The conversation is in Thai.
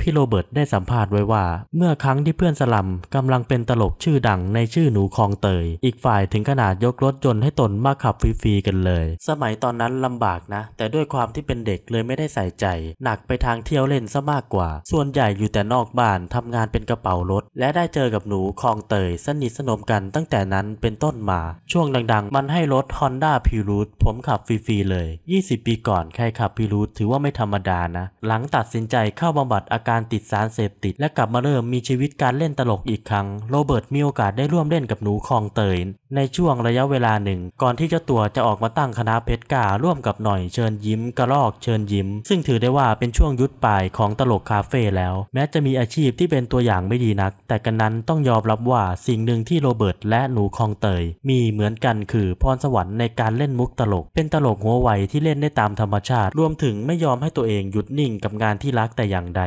พี่โรเบิร์ตได้สัมภาษณ์ไว้ว่า เมื่อครั้งที่เพื่อนสลัมกำลังเป็นตลกชื่อดังในชื่อหนูคลองเตย อีกฝ่ายถึงขนาดยกรถจนให้ตนมาขับฟรีๆกันเลย สมัยตอนนั้นลำบากนะ แต่ด้วยความที่เป็นเด็กเลยไม่ได้ใส่ใจ หนักไปทางเที่ยวเล่นซะมากกว่า ส่วนใหญ่อยู่แต่นอกบ้านทำงานเป็นกระเป๋ารถ และได้เจอกับหนูคลองเตย สนิทสนมกัน ตั้งแต่นั้นเป็นต้นมาช่วงดัง ๆมันให้รถ Honda พิลู t ผมขับฟรีๆเลย 20 ปีก่อนใครขับพิลู t ถือว่าไม่ธรรมดานะ หลังตัดสินใจเข้าบำบัดอาการการติดสารเสพติดและกลับมาเริ่มมีชีวิตการเล่นตลกอีกครั้งโรเบิร์ตมีโอกาสได้ร่วมเล่นกับหนูคองเตย ในช่วงระยะเวลาหนึ่ง ก่อนที่เจ้าตัวจะออกมาตั้งคณะเพชรกา ร่วมกับหน่อยเชิญยิ้มกระรอกเชิญยิ้ม ซึ่งถือได้ว่าเป็นช่วงยุดปลายของตลกคาเฟ่แล้ว แม้จะมีอาชีพที่เป็นตัวอย่างไม่ดีนัก แต่กันนั้นต้องยอมรับว่าสิ่งหนึ่งที่โรเบิร์ตและหนูคองเตย มีเหมือนกันคือพรสวรรค์ในการเล่นมุกตลก เป็นตลกหัวไวที่เล่นได้ตามธรรมชาติรวมถึงไม่ยอมให้ตัวเองหยุดนิ่งกับงานที่รักแต่อย่างใด